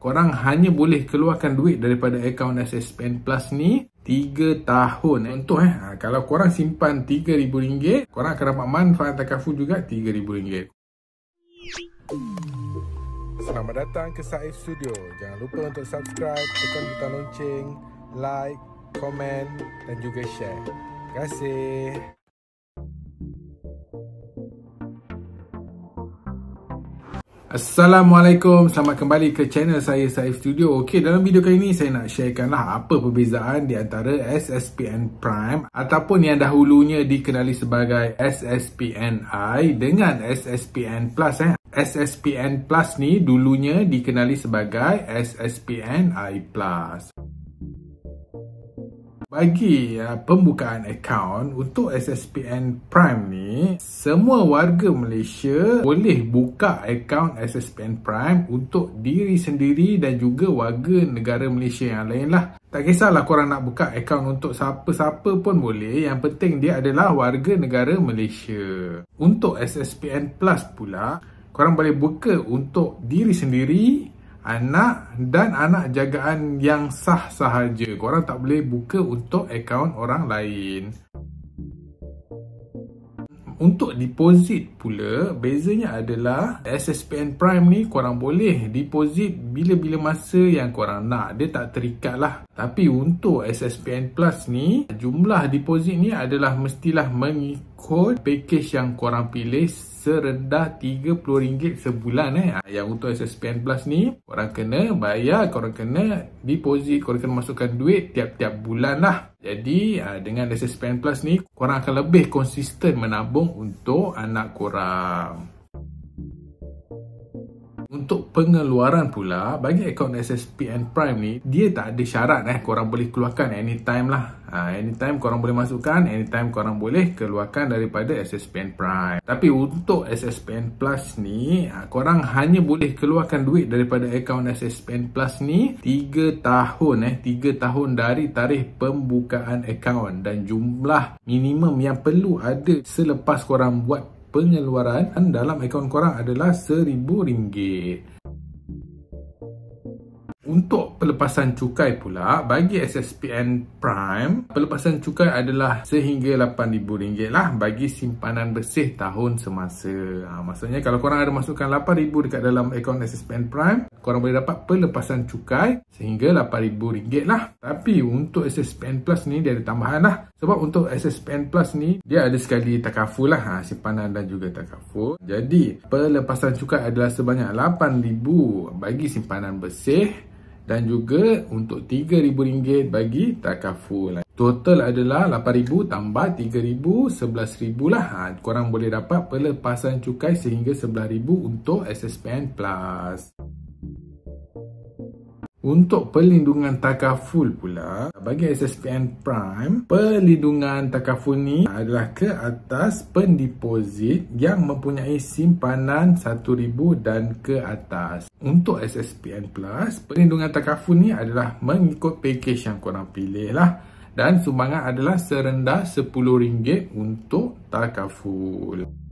korang hanya boleh keluarkan duit daripada akaun SSPN Plus ni 3 tahun eh. Contoh eh, ha, kalau korang simpan RM3,000, korang akan dapat manfaat takaful juga RM3,000. Selamat datang ke Saif Studio. Jangan lupa untuk subscribe, tekan butang lonceng, like, komen dan juga share. Terima kasih. Assalamualaikum, selamat kembali ke channel saya Saif Studio. Okey, dalam video kali ini saya nak sharekanlah apa perbezaan di antara SSPN Prime ataupun yang dahulunya dikenali sebagai SSPN i dengan SSPN Plus eh. SSPN Plus ni dulunya dikenali sebagai SSPN i Plus bagi uh, pembukaan akaun untuk SSPN Prime ni semua warga Malaysia boleh buka akaun SSPN Prime untuk diri sendiri dan juga warga negara Malaysia yang lain lah tak kisahlah korang nak buka akaun untuk siapa-siapa pun boleh yang penting dia adalah warga negara Malaysia untuk SSPN Plus pula korang boleh buka untuk diri sendiri anak dan anak jagaan yang sah sahaja. Korang tak boleh buka untuk akaun orang lain. Untuk deposit pula, bezanya adalah SSPN Prime ni korang boleh deposit bila-bila masa yang korang nak. Dia tak terikat lah. Tapi untuk SSPN Plus ni, jumlah deposit ni adalah mestilah mengikut kod package yang korang pilih serendah RM30 sebulan eh. Ah, yang untuk SSPN Plus ni, korang kena bayar, korang kena deposit, korang kena masukkan duit tiap-tiap bulan lah. Jadi ah, dengan SSPN Plus ni, korang akan lebih konsisten menabung untuk anak korang. Untuk pengeluaran pula, bagi akaun SSPN Prime ni, dia tak ada syarat eh. Korang boleh keluarkan anytime lah. Ha, anytime korang boleh masukkan, anytime korang boleh keluarkan daripada SSPN Prime. Tapi untuk SSPN Plus ni, ha, korang hanya boleh keluarkan duit daripada akaun SSPN Plus ni 3 tahun eh. 3 tahun dari tarikh pembukaan akaun dan jumlah minimum yang perlu ada selepas korang buat pengeluaran dalam akaun korang adalah seribu ringgit. Untuk pelepasan cukai pula, bagi SSPN Prime, pelepasan cukai adalah sehingga RM8,000 lah bagi simpanan bersih tahun semasa. Ha, maksudnya kalau korang ada masukkan RM8,000 dekat dalam akaun SSPN Prime, korang boleh dapat pelepasan cukai sehingga RM8,000 lah. Tapi untuk SSPN Plus ni, dia ada tambahan lah. Sebab untuk SS Pen Plus ni, dia ada sekali takaful lah, ha, simpanan dan juga takaful. Jadi, pelepasan cukai adalah sebanyak 8000 bagi simpanan bersih dan juga untuk 3,000 ringgit bagi takaful. Total adalah 8000 tambah 3000 11000 lah. Ha, korang boleh dapat pelepasan cukai sehingga 11000 untuk SS Pen Plus. Untuk perlindungan takaful pula, bagi SSPN Prime, perlindungan takaful ni adalah ke atas pendeposit yang mempunyai simpanan RM1,000 dan ke atas. Untuk SSPN Plus, perlindungan takaful ni adalah mengikut package yang korang pilih lah. Dan sumbangan adalah serendah RM10 untuk Takaful.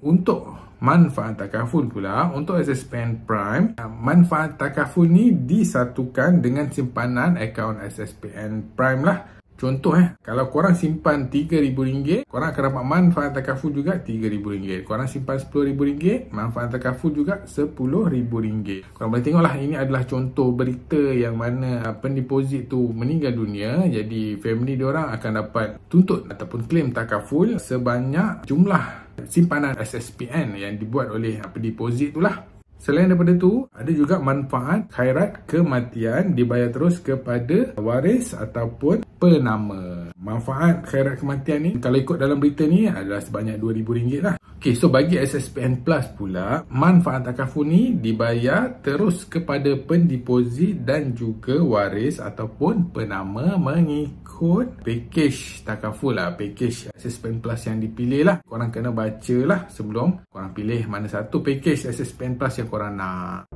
Untuk manfaat takaful pula, untuk as a spend prime, manfaat takaful ni disatukan dengan simpanan akaun SSPN prime lah. Contoh eh, kalau korang simpan RM3,000, korang akan dapat manfaat takaful juga RM3,000. Korang simpan RM10,000, manfaat takaful juga RM10,000. Korang boleh tengoklah, ini adalah contoh berita yang mana ah, pendeposit tu meninggal dunia. Jadi, family diorang akan dapat tuntut ataupun claim takaful sebanyak jumlah simpanan SSPN yang dibuat oleh apa deposit itulah. Selain daripada itu, ada juga manfaat khairat kematian dibayar terus kepada waris ataupun penama manfaat khairat kematian ni kalau ikut dalam berita ni adalah sebanyak RM2,000 lah. Okay, so bagi SSPN Plus pula, manfaat takaful ni dibayar terus kepada pendeposit dan juga waris ataupun penama mengikut package takaful lah, package SSPN Plus yang dipilih lah. Korang kena baca lah sebelum korang pilih mana satu package SSPN Plus yang korang nak.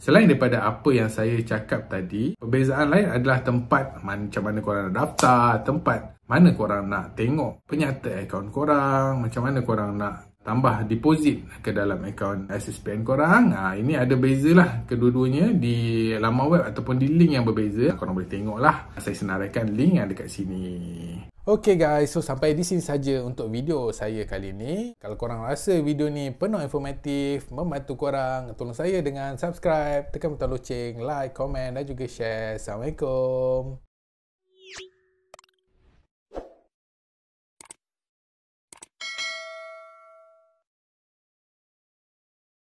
Selain daripada apa yang saya cakap tadi, perbezaan lain adalah tempat macam mana korang nak daftar, tempat mana korang nak tengok penyata akaun korang, macam mana korang nak tambah deposit ke dalam akaun SSPN korang. Ha, ini ada bezalah kedua-duanya di laman web ataupun di link yang berbeza. Korang boleh tengoklah. Saya senaraikan link yang dekat sini. Okay guys, so sampai di sini saja untuk video saya kali ini. Kalau korang rasa video ni penuh informatif, membantu korang, tolong saya dengan subscribe, tekan butang loceng, like, komen dan juga share. Assalamualaikum.